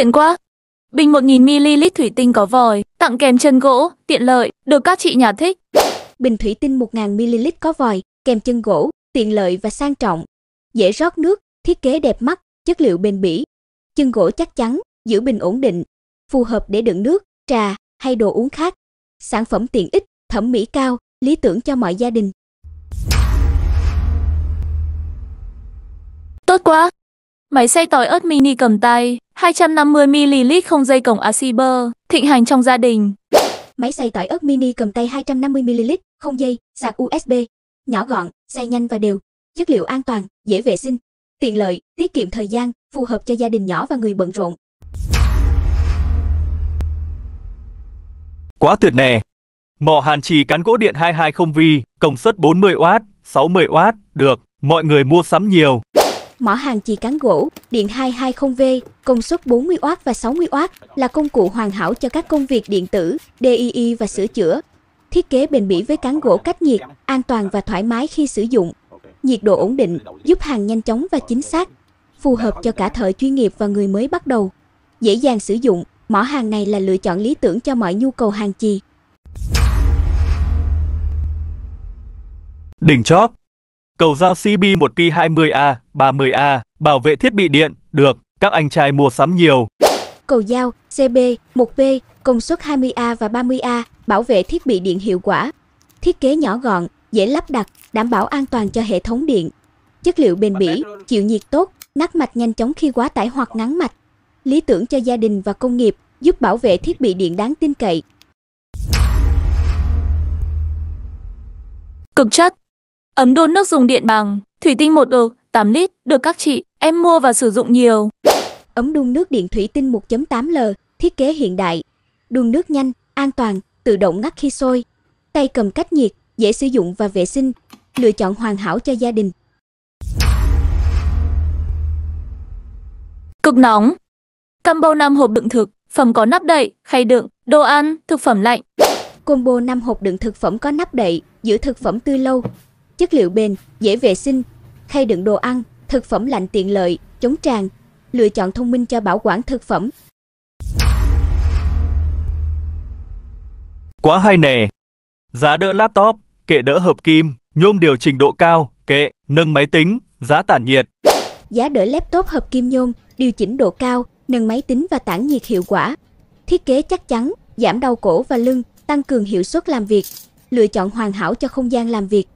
Tiện quá! Bình 1000ml thủy tinh có vòi, tặng kèm chân gỗ, tiện lợi, được các chị nhà thích. Bình thủy tinh 1000ml có vòi, kèm chân gỗ, tiện lợi và sang trọng. Dễ rót nước, thiết kế đẹp mắt, chất liệu bền bỉ. Chân gỗ chắc chắn, giữ bình ổn định, phù hợp để đựng nước, trà hay đồ uống khác. Sản phẩm tiện ích, thẩm mỹ cao, lý tưởng cho mọi gia đình. Tốt quá! Máy xay tỏi ớt mini cầm tay 250ml không dây cổng Asiber thịnh hành trong gia đình. Máy xay tỏi ớt mini cầm tay 250ml, không dây, sạc USB. Nhỏ gọn, xay nhanh và đều. Chất liệu an toàn, dễ vệ sinh. Tiện lợi, tiết kiệm thời gian, phù hợp cho gia đình nhỏ và người bận rộn. Quá tuyệt nè! Mỏ hàn trì cán gỗ điện 220V, công suất 40W, 60W, được, mọi người mua sắm nhiều mỏ hàng chì cán gỗ, điện 220V, công suất 40W và 60W là công cụ hoàn hảo cho các công việc điện tử, DIY và sửa chữa. Thiết kế bền bỉ với cán gỗ cách nhiệt, an toàn và thoải mái khi sử dụng. Nhiệt độ ổn định, giúp hàng nhanh chóng và chính xác, phù hợp cho cả thợ chuyên nghiệp và người mới bắt đầu. Dễ dàng sử dụng, mỏ hàng này là lựa chọn lý tưởng cho mọi nhu cầu hàng chì. Đỉnh chóp Cầu dao CB1P20A, 30A, bảo vệ thiết bị điện, được, các anh trai mua sắm nhiều. Cầu dao CB1P, công suất 20A và 30A, bảo vệ thiết bị điện hiệu quả. Thiết kế nhỏ gọn, dễ lắp đặt, đảm bảo an toàn cho hệ thống điện. Chất liệu bền bỉ, chịu nhiệt tốt, ngắt mạch nhanh chóng khi quá tải hoặc ngắn mạch. Lý tưởng cho gia đình và công nghiệp, giúp bảo vệ thiết bị điện đáng tin cậy. Cực chất Ấm đun nước dùng điện bằng thủy tinh một độ 8 lít, được các chị, em mua và sử dụng nhiều. Ấm đun nước điện thủy tinh 1.8L, thiết kế hiện đại, đun nước nhanh, an toàn, tự động ngắt khi sôi. Tay cầm cách nhiệt, dễ sử dụng và vệ sinh, lựa chọn hoàn hảo cho gia đình. Cực nóng Combo 5 hộp đựng thực phẩm có nắp đậy, khay đựng, đồ ăn, thực phẩm lạnh. Combo 5 hộp đựng thực phẩm có nắp đậy, giữ thực phẩm tươi lâu, chất liệu bền, dễ vệ sinh, khay đựng đồ ăn, thực phẩm lạnh tiện lợi, chống tràn, lựa chọn thông minh cho bảo quản thực phẩm. Quá hay nè! Giá đỡ laptop, kệ đỡ hợp kim, nhôm điều chỉnh độ cao, kệ, nâng máy tính, giá tản nhiệt. Giá đỡ laptop hợp kim nhôm, điều chỉnh độ cao, nâng máy tính và tản nhiệt hiệu quả. Thiết kế chắc chắn, giảm đau cổ và lưng, tăng cường hiệu suất làm việc, lựa chọn hoàn hảo cho không gian làm việc.